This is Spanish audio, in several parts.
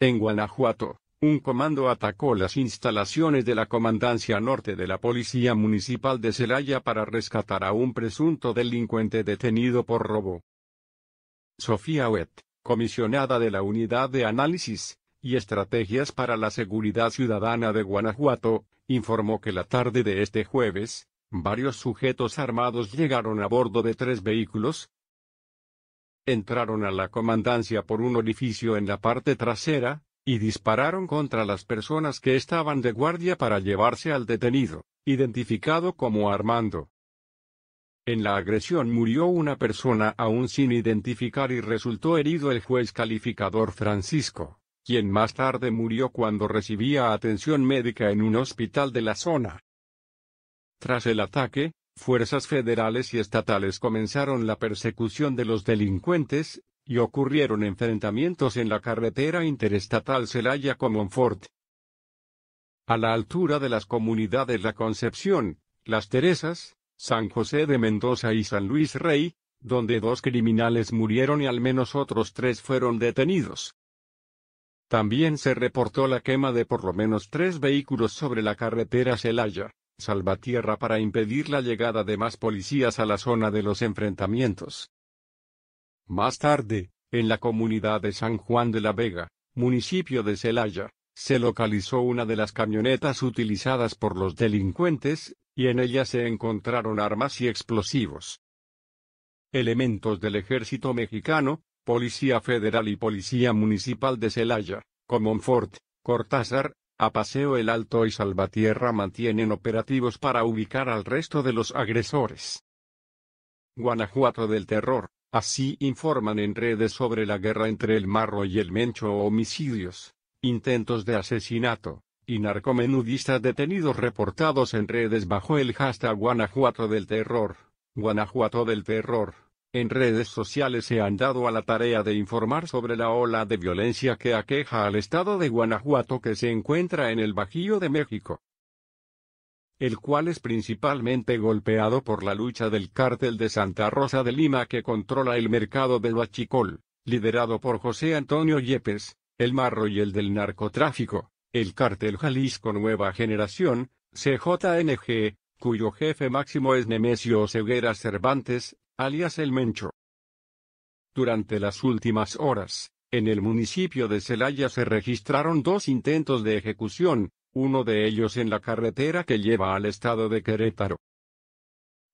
En Guanajuato, un comando atacó las instalaciones de la Comandancia Norte de la Policía Municipal de Celaya para rescatar a un presunto delincuente detenido por robo. Sofía Huet, comisionada de la Unidad de Análisis y Estrategias para la Seguridad Ciudadana de Guanajuato, informó que la tarde de este jueves, varios sujetos armados llegaron a bordo de tres vehículos, entraron a la comandancia por un orificio en la parte trasera, y dispararon contra las personas que estaban de guardia para llevarse al detenido, identificado como Armando. En la agresión murió una persona aún sin identificar y resultó herido el juez calificador Francisco, quien más tarde murió cuando recibía atención médica en un hospital de la zona. Tras el ataque, fuerzas federales y estatales comenzaron la persecución de los delincuentes, y ocurrieron enfrentamientos en la carretera interestatal Celaya-Comonfort. A la altura de las comunidades La Concepción, Las Teresas, San José de Mendoza y San Luis Rey, donde dos criminales murieron y al menos otros tres fueron detenidos. También se reportó la quema de por lo menos tres vehículos sobre la carretera Celaya. Salvatierra para impedir la llegada de más policías a la zona de los enfrentamientos. Más tarde, en la comunidad de San Juan de la Vega, municipio de Celaya, se localizó una de las camionetas utilizadas por los delincuentes, y en ella se encontraron armas y explosivos. Elementos del ejército mexicano, Policía Federal y Policía Municipal de Celaya, Comonfort, Cortázar, a Paseo el Alto y Salvatierra mantienen operativos para ubicar al resto de los agresores. Guanajuato del Terror, así informan en redes sobre la guerra entre el marro y el mencho homicidios, intentos de asesinato, y narcomenudistas detenidos reportados en redes bajo el hashtag Guanajuato del Terror, Guanajuato del Terror. En redes sociales se han dado a la tarea de informar sobre la ola de violencia que aqueja al estado de Guanajuato que se encuentra en el Bajío de México, el cual es principalmente golpeado por la lucha del cártel de Santa Rosa de Lima que controla el mercado del Huachicol, liderado por José Antonio Yepes, el marro y el del narcotráfico, el cártel Jalisco Nueva Generación, CJNG, cuyo jefe máximo es Nemesio Ceguera Cervantes, alias El Mencho. Durante las últimas horas, en el municipio de Celaya se registraron dos intentos de ejecución, uno de ellos en la carretera que lleva al estado de Querétaro.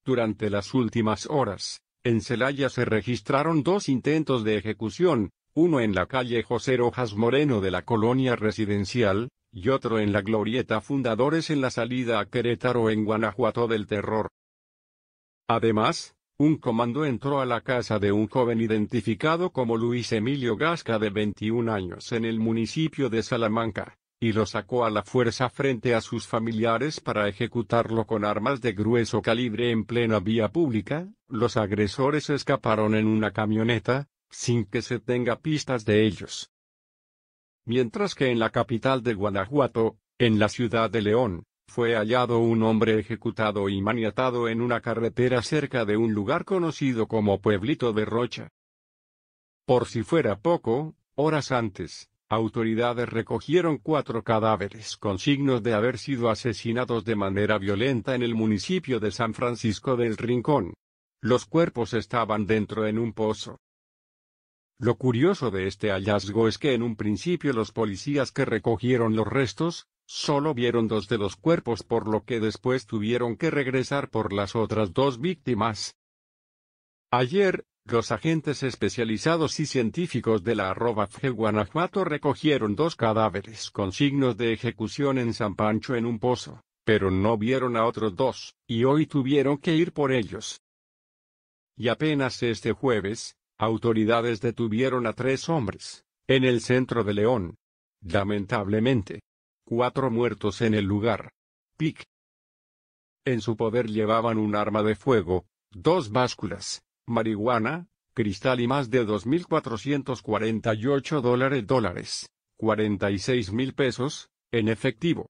Durante las últimas horas, en Celaya se registraron dos intentos de ejecución, uno en la calle José Rojas Moreno de la colonia residencial, y otro en la glorieta Fundadores en la salida a Querétaro en Guanajuato del Terror. Además, un comando entró a la casa de un joven identificado como Luis Emilio Gasca de 21 años en el municipio de Salamanca, y lo sacó a la fuerza frente a sus familiares para ejecutarlo con armas de grueso calibre en plena vía pública, los agresores escaparon en una camioneta, sin que se tenga pistas de ellos. Mientras que en la capital de Guanajuato, en la ciudad de León, fue hallado un hombre ejecutado y maniatado en una carretera cerca de un lugar conocido como Pueblito de Rocha. Por si fuera poco, horas antes, autoridades recogieron cuatro cadáveres con signos de haber sido asesinados de manera violenta en el municipio de San Francisco del Rincón. Los cuerpos estaban dentro en un pozo. Lo curioso de este hallazgo es que en un principio los policías que recogieron los restos, Solo vieron dos de los cuerpos por lo que después tuvieron que regresar por las otras dos víctimas. Ayer, los agentes especializados y científicos de la arroba Guanajuato recogieron dos cadáveres con signos de ejecución en San Pancho en un pozo, pero no vieron a otros dos, y hoy tuvieron que ir por ellos. Y apenas este jueves, autoridades detuvieron a tres hombres, en el centro de León. Lamentablemente, Cuatro muertos en el lugar. Pic. En su poder llevaban un arma de fuego, dos básculas, marihuana, cristal y más de 2.448 dólares dólares, 46 mil pesos, en efectivo.